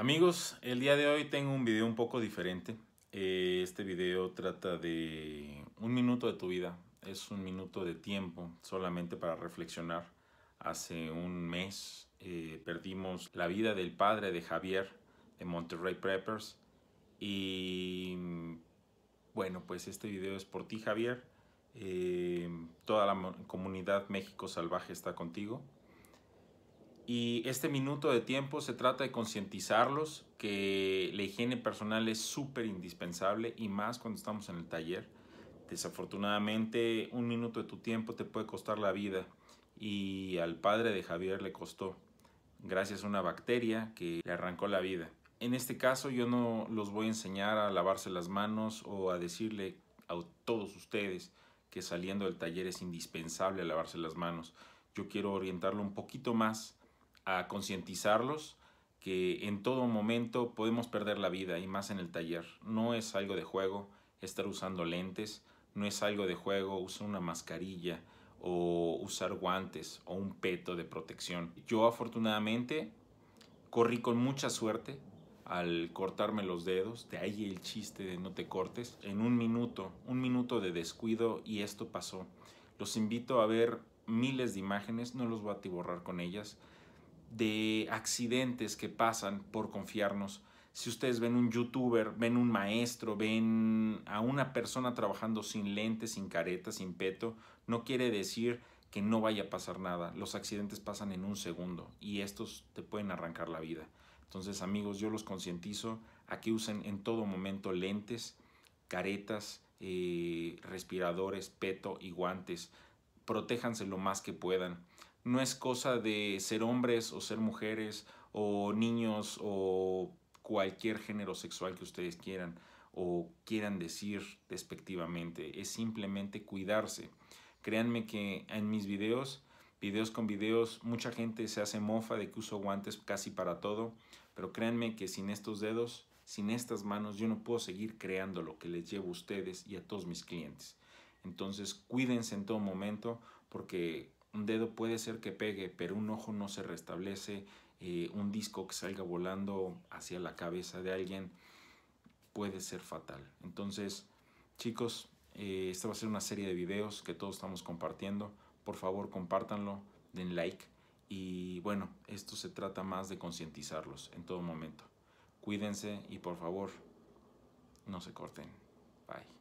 Amigos, el día de hoy tengo un video un poco diferente. Eh, este video trata de un minuto de tu vida. Es un minuto de tiempo solamente para reflexionar. Hace un mes eh, perdimos la vida del padre de Javier de Monterrey Preppers. Y bueno, pues este video es por ti Javier. Eh, toda la comunidad México Salvaje está contigo. Y este minuto de tiempo se trata de concientizarlos que la higiene personal es súper indispensable y más cuando estamos en el taller. Desafortunadamente, un minuto de tu tiempo te puede costar la vida y al padre de Javier le costó, gracias a una bacteria que le arrancó la vida. En este caso yo no los voy a enseñar a lavarse las manos o a decirle a todos ustedes que saliendo del taller es indispensable lavarse las manos. Yo quiero orientarlo un poquito más a concientizarlos que en todo momento podemos perder la vida y más en el taller. No es algo de juego estar usando lentes, no es algo de juego usar una mascarilla o usar guantes o un peto de protección. Yo afortunadamente corrí con mucha suerte al cortarme los dedos, de ahí el chiste de no te cortes, en un minuto, un minuto de descuido y esto pasó. Los invito a ver miles de imágenes, no los voy a atiborrar con ellas, de accidentes que pasan por confiarnos. Si ustedes ven un youtuber, ven un maestro, ven a una persona trabajando sin lentes, sin careta, sin peto, no quiere decir que no vaya a pasar nada. Los accidentes pasan en un segundo y estos te pueden arrancar la vida. Entonces amigos, yo los concientizo a que usen en todo momento lentes, caretas, eh, respiradores, peto y guantes. Protéjanse lo más que puedan no es cosa de ser hombres o ser mujeres o niños o cualquier género sexual que ustedes quieran o quieran decir despectivamente. Es simplemente cuidarse. Créanme que en mis videos, videos con videos, mucha gente se hace mofa de que uso guantes casi para todo, pero créanme que sin estos dedos, sin estas manos, yo no puedo seguir creando lo que les llevo a ustedes y a todos mis clientes. Entonces cuídense en todo momento porque un dedo puede ser que pegue, pero un ojo no se restablece, eh, un disco que salga volando hacia la cabeza de alguien puede ser fatal. Entonces, chicos, eh, esta va a ser una serie de videos que todos estamos compartiendo. Por favor, compártanlo, den like. Y bueno, esto se trata más de concientizarlos en todo momento. Cuídense y por favor, no se corten. Bye.